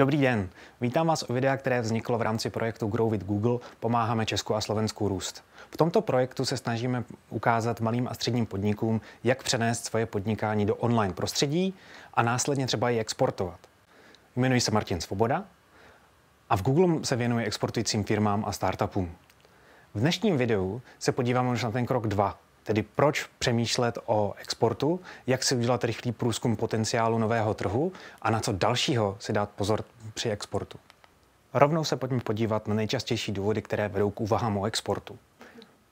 Dobrý den, vítám vás u videa, které vzniklo v rámci projektu Grow with Google Pomáháme Česku a Slovensku růst. V tomto projektu se snažíme ukázat malým a středním podnikům, jak přenést svoje podnikání do online prostředí a následně třeba i exportovat. Jmenuji se Martin Svoboda a v Google se věnuji exportujícím firmám a startupům. V dnešním videu se podíváme už na ten krok 2, Tedy proč přemýšlet o exportu, jak si udělat rychlý průzkum potenciálu nového trhu a na co dalšího si dát pozor při exportu. Rovnou se pojďme podívat na nejčastější důvody, které vedou k úvahám o exportu.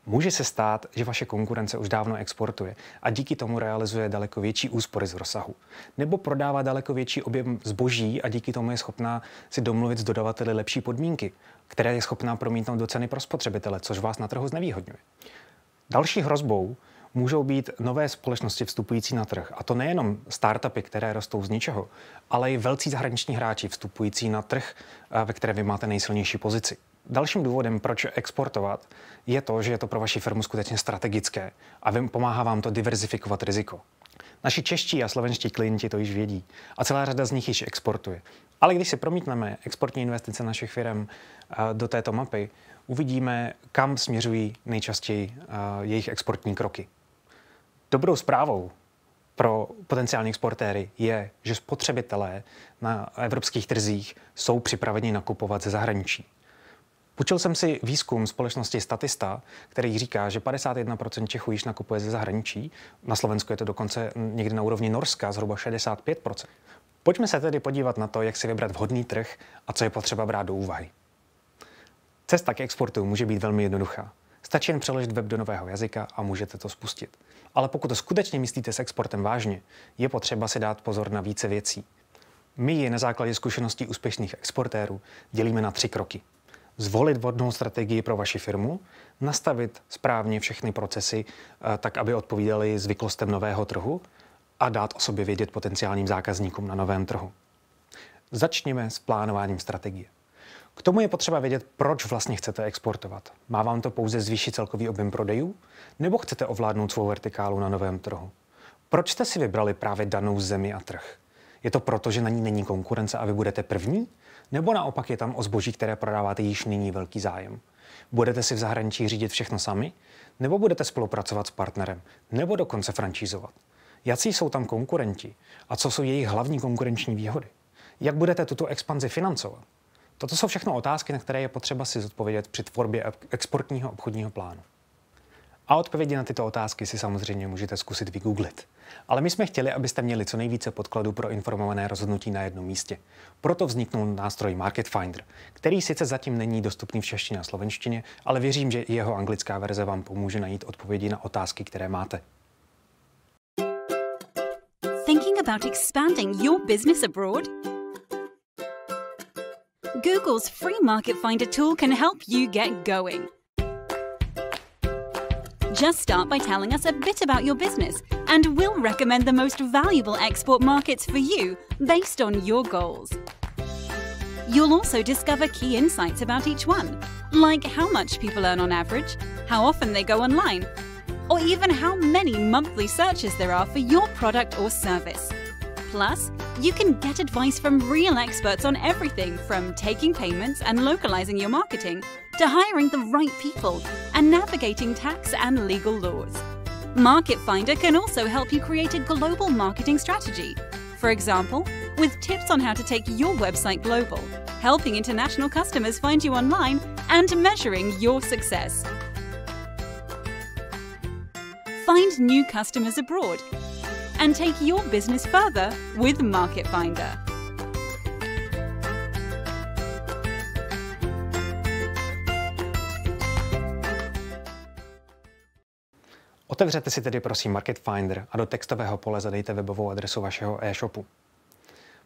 Může se stát, že vaše konkurence už dávno exportuje a díky tomu realizuje daleko větší úspory z rozsahu. Nebo prodává daleko větší objem zboží a díky tomu je schopná si domluvit s dodavateli lepší podmínky, které je schopná promítnout do ceny pro spotřebitele, což vás na trhu znevýhodňuje. Další hrozbou můžou být nové společnosti vstupující na trh. A to nejenom startupy, které rostou z ničeho, ale i velcí zahraniční hráči vstupující na trh, eh, ve které vy máte nejsilnější pozici. Dalším důvodem, proč exportovat, je to, že je to pro vaši firmu skutečně strategické a pomáhá vám to diverzifikovat riziko. Naši čeští a slovenští klienti to již vědí a celá řada z nich již exportuje. Ale když si promítneme exportní investice našich firm eh, do této mapy, uvidíme, kam směřují nejčastěji eh, jejich exportní kroky. Dobrou zprávou pro potenciální exportéry je, že spotřebitelé na evropských trzích jsou připraveni nakupovat ze zahraničí. Půjčil jsem si výzkum společnosti Statista, který říká, že 51% Čechů již nakupuje ze zahraničí. Na Slovensku je to dokonce někdy na úrovni Norska, zhruba 65%. Pojďme se tedy podívat na to, jak si vybrat vhodný trh a co je potřeba brát do úvahy. Cesta k exportu může být velmi jednoduchá. Stačí jen přeložit web do nového jazyka a můžete to spustit. Ale pokud to skutečně myslíte s exportem vážně, je potřeba si dát pozor na více věcí. My je na základě zkušeností úspěšných exportérů dělíme na tři kroky zvolit vhodnou strategii pro vaši firmu, nastavit správně všechny procesy eh, tak, aby odpovídaly zvyklostem nového trhu a dát o sobě vědět potenciálním zákazníkům na novém trhu. Začněme s plánováním strategie. K tomu je potřeba vědět, proč vlastně chcete exportovat. Má vám to pouze zvýšit celkový objem prodejů, nebo chcete ovládnout svou vertikálu na novém trhu? Proč jste si vybrali právě danou zemi a trh? Je to proto, že na ní není konkurence a vy budete první? Nebo naopak je tam o zboží, které prodáváte již nyní velký zájem? Budete si v zahraničí řídit všechno sami? Nebo budete spolupracovat s partnerem? Nebo dokonce francízovat? Jací jsou tam konkurenti? A co jsou jejich hlavní konkurenční výhody? Jak budete tuto expanzi financovat? Toto jsou všechno otázky, na které je potřeba si zodpovědět při tvorbě exportního obchodního plánu. A odpovědi na tyto otázky si samozřejmě můžete zkusit vygooglit. Ale my jsme chtěli, abyste měli co nejvíce podkladů pro informované rozhodnutí na jednom místě. Proto vzniknul nástroj Market Finder, který sice zatím není dostupný v češtině a slovenštině, ale věřím, že jeho anglická verze vám pomůže najít odpovědi na otázky, které máte. Thinking about expanding your business abroad? Google's free Market Finder tool can help you get going. Just start by telling us a bit about your business, and we'll recommend the most valuable export markets for you based on your goals. You'll also discover key insights about each one, like how much people earn on average, how often they go online, or even how many monthly searches there are for your product or service. Plus, you can get advice from real experts on everything from taking payments and localizing your marketing to hiring the right people and navigating tax and legal laws. Market Finder can also help you create a global marketing strategy. For example, with tips on how to take your website global, helping international customers find you online, and measuring your success. Find new customers abroad and take your business further with Market Finder. Otevřete si tedy prosím Market Finder a do textového pole zadejte webovou adresu vašeho e-shopu.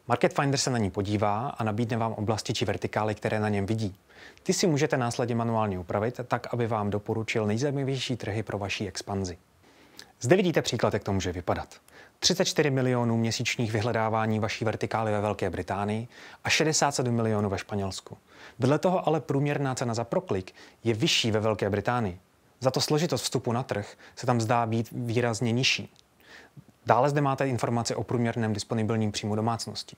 Market Finder se na ní podívá a nabídne vám oblasti či vertikály, které na něm vidí. Ty si můžete následně manuálně upravit, tak aby vám doporučil nejzajímavější trhy pro vaší expanzi. Zde vidíte příklad, jak to může vypadat. 34 milionů měsíčních vyhledávání vaší vertikály ve Velké Británii a 67 milionů ve Španělsku. Vedle toho ale průměrná cena za proklik je vyšší ve Velké Británii. Za to složitost vstupu na trh se tam zdá být výrazně nižší. Dále zde máte informace o průměrném disponibilním příjmu domácností.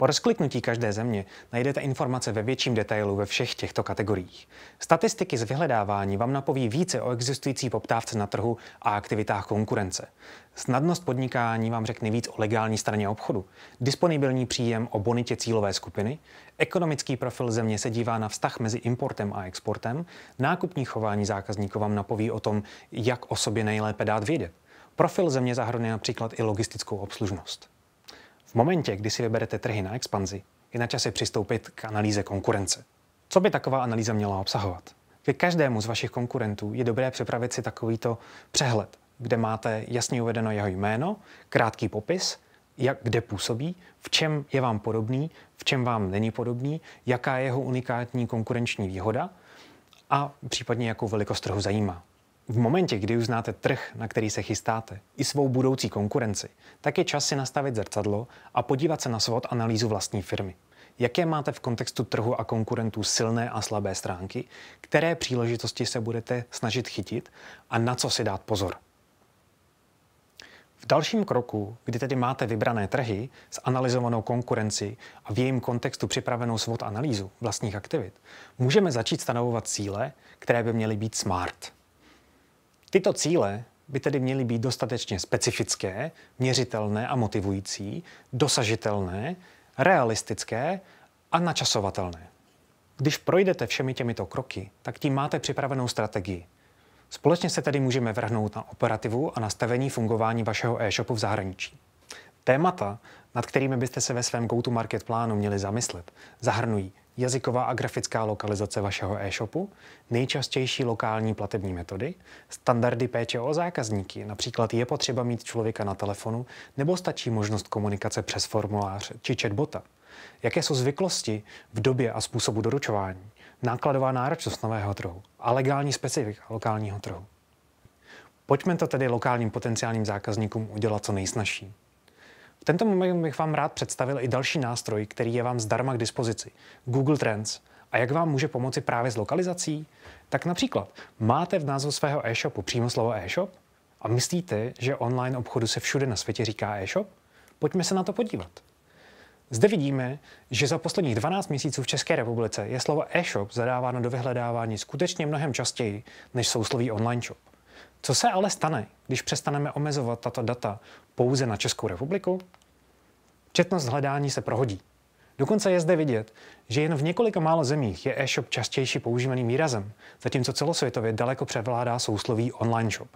Po rozkliknutí každé země najdete informace ve větším detailu ve všech těchto kategoriích. Statistiky z vyhledávání vám napoví více o existující poptávce na trhu a aktivitách konkurence. Snadnost podnikání vám řekne víc o legální straně obchodu, disponibilní příjem o bonitě cílové skupiny, ekonomický profil země se dívá na vztah mezi importem a exportem, nákupní chování zákazníků vám napoví o tom, jak o sobě nejlépe dát vědět. Profil země zahrnuje například i logistickou obslužnost. V momentě, kdy si vyberete trhy na expanzi, je na čase přistoupit k analýze konkurence. Co by taková analýza měla obsahovat? Ke každému z vašich konkurentů je dobré připravit si takovýto přehled, kde máte jasně uvedeno jeho jméno, krátký popis, jak, kde působí, v čem je vám podobný, v čem vám není podobný, jaká je jeho unikátní konkurenční výhoda a případně jakou velikost trhu zajímá. V momentě, kdy uznáte trh, na který se chystáte, i svou budoucí konkurenci, tak je čas si nastavit zrcadlo a podívat se na svod analýzu vlastní firmy. Jaké máte v kontextu trhu a konkurentů silné a slabé stránky, které příležitosti se budete snažit chytit a na co si dát pozor. V dalším kroku, kdy tedy máte vybrané trhy s analyzovanou konkurenci a v jejím kontextu připravenou svod analýzu vlastních aktivit, můžeme začít stanovovat cíle, které by měly být smart. Tyto cíle by tedy měly být dostatečně specifické, měřitelné a motivující, dosažitelné, realistické a načasovatelné. Když projdete všemi těmito kroky, tak tím máte připravenou strategii. Společně se tedy můžeme vrhnout na operativu a nastavení fungování vašeho e-shopu v zahraničí. Témata, nad kterými byste se ve svém go-to-market plánu měli zamyslet, zahrnují jazyková a grafická lokalizace vašeho e-shopu, nejčastější lokální platební metody, standardy péče o zákazníky, například je potřeba mít člověka na telefonu nebo stačí možnost komunikace přes formulář či chatbota. Jaké jsou zvyklosti v době a způsobu doručování, nákladová náročnost nového trhu a legální specifika lokálního trhu. Pojďme to tedy lokálním potenciálním zákazníkům udělat co nejsnažší. V tento moment bych vám rád představil i další nástroj, který je vám zdarma k dispozici. Google Trends. A jak vám může pomoci právě s lokalizací? Tak například, máte v názvu svého e-shopu přímo slovo e-shop? A myslíte, že online obchodu se všude na světě říká e-shop? Pojďme se na to podívat. Zde vidíme, že za posledních 12 měsíců v České republice je slovo e-shop zadáváno do vyhledávání skutečně mnohem častěji, než sousloví online shop. Co se ale stane, když přestaneme omezovat tato data pouze na Českou republiku? Četnost hledání se prohodí. Dokonce je zde vidět, že jen v několika málo zemích je e-shop častější používaným výrazem, zatímco celosvětově daleko převládá sousloví online shop.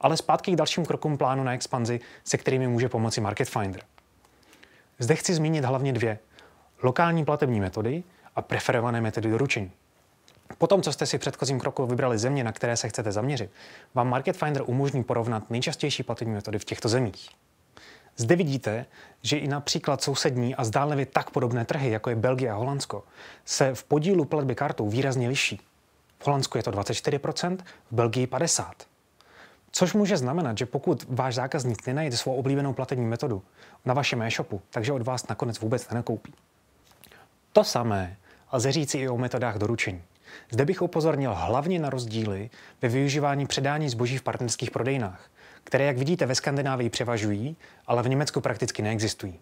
Ale zpátky k dalším krokům plánu na expanzi, se kterými může pomoci Market Finder. Zde chci zmínit hlavně dvě. Lokální platební metody a preferované metody doručení. Potom, co jste si v předchozím kroku vybrali země, na které se chcete zaměřit, vám Market Finder umožní porovnat nejčastější platební metody v těchto zemích. Zde vidíte, že i například sousední a zdálevě tak podobné trhy, jako je Belgie a Holandsko, se v podílu platby kartou výrazně liší. V Holandsku je to 24%, v Belgii 50%. Což může znamenat, že pokud váš zákazník nenajde svou oblíbenou platební metodu na vašem e-shopu, takže od vás nakonec vůbec nenakoupí. To samé lze říci i o metodách doručení. Zde bych upozornil hlavně na rozdíly ve využívání předání zboží v partnerských prodejnách, které, jak vidíte, ve Skandinávii převažují, ale v Německu prakticky neexistují.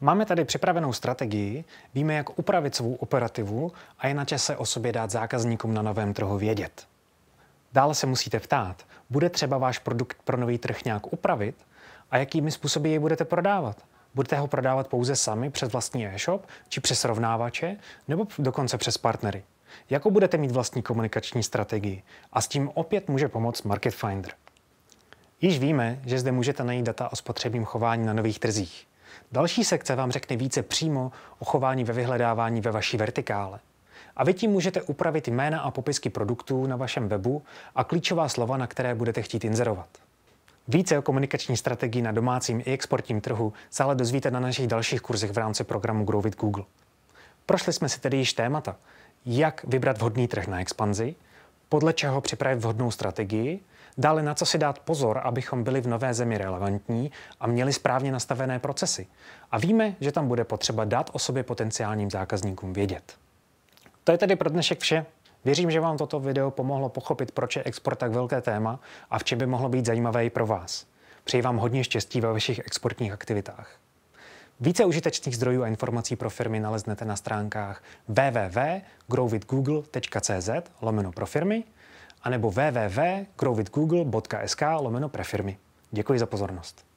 Máme tady připravenou strategii, víme, jak upravit svou operativu a je na čase o sobě dát zákazníkům na novém trhu vědět. Dále se musíte ptát, bude třeba váš produkt pro nový trh nějak upravit a jakými způsoby jej budete prodávat? Budete ho prodávat pouze sami přes vlastní e-shop či přes rovnávače nebo dokonce přes partnery? Jakou budete mít vlastní komunikační strategii? A s tím opět může pomoct Market Finder. Již víme, že zde můžete najít data o spotřebním chování na nových trzích. Další sekce vám řekne více přímo o chování ve vyhledávání ve vaší vertikále. A vy tím můžete upravit jména a popisky produktů na vašem webu a klíčová slova, na které budete chtít inzerovat. Více o komunikační strategii na domácím i exportním trhu se ale dozvíte na našich dalších kurzech v rámci programu Grow with Google. Prošli jsme si tedy již témata, jak vybrat vhodný trh na expanzi, podle čeho připravit vhodnou strategii, dále na co si dát pozor, abychom byli v nové zemi relevantní a měli správně nastavené procesy. A víme, že tam bude potřeba dát o sobě potenciálním zákazníkům vědět. To je tedy pro dnešek vše. Věřím, že vám toto video pomohlo pochopit, proč je export tak velké téma a v čem by mohlo být zajímavé i pro vás. Přeji vám hodně štěstí ve vašich exportních aktivitách. Více užitečných zdrojů a informací pro firmy naleznete na stránkách www.growwithgoogle.cz lomeno pro firmy anebo www.growwithgoogle.sk lomeno pro firmy. Děkuji za pozornost.